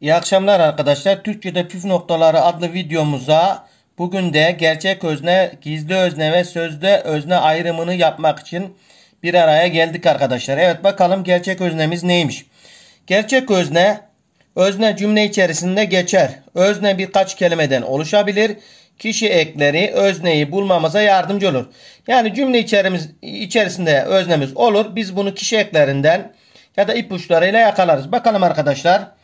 İyi akşamlar arkadaşlar. Türkçe'de püf noktaları adlı videomuza bugün de gerçek özne, gizli özne ve sözde özne ayrımını yapmak için bir araya geldik arkadaşlar. Evet bakalım gerçek öznemiz neymiş? Gerçek özne, özne cümle içerisinde geçer. Özne birkaç kelimeden oluşabilir. Kişi ekleri özneyi bulmamıza yardımcı olur. Yani cümle içerimiz, içerisinde öznemiz olur. Biz bunu kişi eklerinden ya da ipuçlarıyla yakalarız. Bakalım arkadaşlar. Arkadaşlar.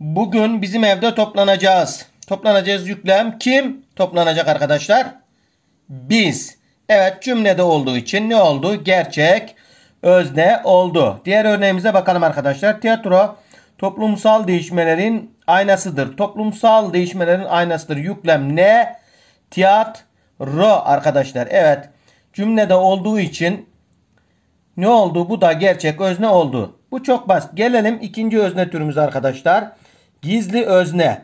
Bugün bizim evde toplanacağız. Toplanacağız yüklem kim toplanacak arkadaşlar? Biz. Evet cümlede olduğu için ne oldu? Gerçek özne oldu. Diğer örneğimize bakalım arkadaşlar. Tiyatro toplumsal değişmelerin aynasıdır. Toplumsal değişmelerin aynasıdır. Yüklem ne? Tiyatro arkadaşlar. Evet cümlede olduğu için ne oldu? Bu da gerçek özne oldu. Bu çok basit. Gelelim ikinci özne türümüz arkadaşlar. Gizli özne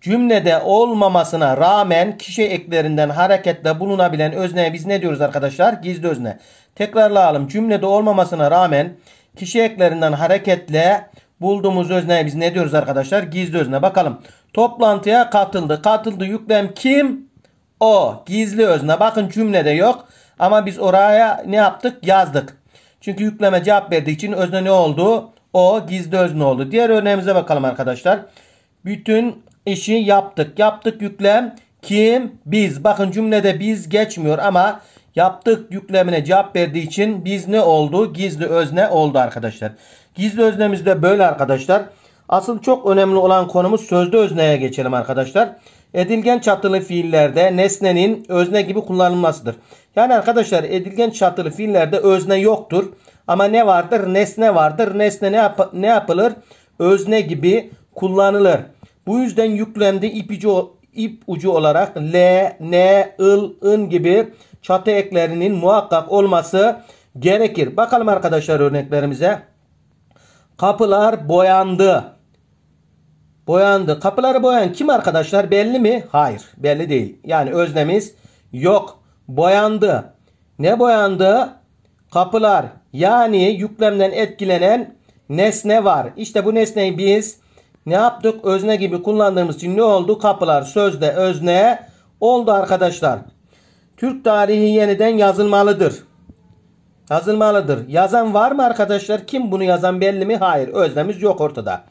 cümlede olmamasına rağmen kişi eklerinden hareketle bulunabilen özneye biz ne diyoruz arkadaşlar? Gizli özne. Tekrarlayalım. Cümlede olmamasına rağmen kişi eklerinden hareketle bulduğumuz özneye biz ne diyoruz arkadaşlar? Gizli özne. Bakalım. Toplantıya katıldı. Katıldı yüklem kim? O. Gizli özne. Bakın cümlede yok. Ama biz oraya ne yaptık? Yazdık. Çünkü yükleme cevap verdiği için özne ne oldu? O gizli özne oldu. Diğer örneğimize bakalım arkadaşlar. Bütün işi yaptık. Yaptık yüklem kim? Biz. Bakın cümlede biz geçmiyor ama yaptık yüklemine cevap verdiği için biz ne oldu? Gizli özne oldu arkadaşlar. Gizli öznemiz de böyle arkadaşlar. Arkadaşlar. Asıl çok önemli olan konumuz sözlü özneye geçelim arkadaşlar. Edilgen çatılı fiillerde nesnenin özne gibi kullanılmasıdır. Yani arkadaşlar edilgen çatılı fiillerde özne yoktur. Ama ne vardır? Nesne vardır. Nesne ne, yap ne yapılır? Özne gibi kullanılır. Bu yüzden yüklemde ipici ip ucu olarak L, N, ıl, ın gibi çatı eklerinin muhakkak olması gerekir. Bakalım arkadaşlar örneklerimize. Kapılar boyandı boyandı. Kapıları boyayan kim arkadaşlar belli mi? Hayır belli değil. Yani öznemiz yok. Boyandı. Ne boyandı? Kapılar yani yüklemden etkilenen nesne var. İşte bu nesneyi biz ne yaptık? Özne gibi kullandığımız için ne oldu? Kapılar sözde özne oldu arkadaşlar. Türk tarihi yeniden yazılmalıdır. Yazılmalıdır. Yazan var mı arkadaşlar? Kim bunu yazan belli mi? Hayır. Özlemiz yok ortada.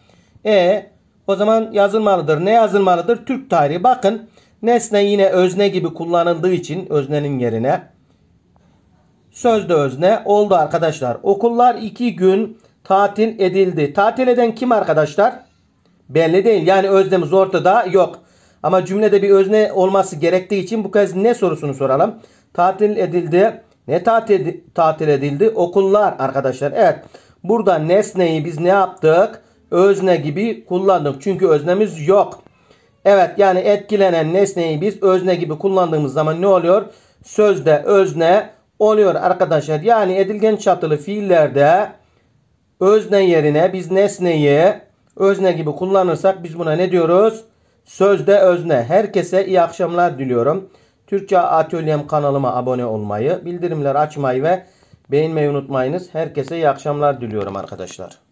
E o zaman yazılmalıdır. Ne yazılmalıdır? Türk tarihi. Bakın nesne yine özne gibi kullanıldığı için öznenin yerine sözde özne oldu arkadaşlar. Okullar iki gün tatil edildi. Tatil eden kim arkadaşlar? Belli değil. Yani özlemiz ortada yok. Ama cümlede bir özne olması gerektiği için bu kez ne sorusunu soralım. Tatil edildi. Ne tatil, tatil edildi? Okullar arkadaşlar. Evet. Burada nesneyi biz ne yaptık? özne gibi kullandık. Çünkü öznemiz yok. Evet yani etkilenen nesneyi biz özne gibi kullandığımız zaman ne oluyor? Sözde özne oluyor arkadaşlar. Yani edilgen çatılı fiillerde özne yerine biz nesneyi özne gibi kullanırsak biz buna ne diyoruz? Sözde özne. Herkese iyi akşamlar diliyorum. Türkçe Atölyem kanalıma abone olmayı, bildirimler açmayı ve beğenmeyi unutmayınız. Herkese iyi akşamlar diliyorum arkadaşlar.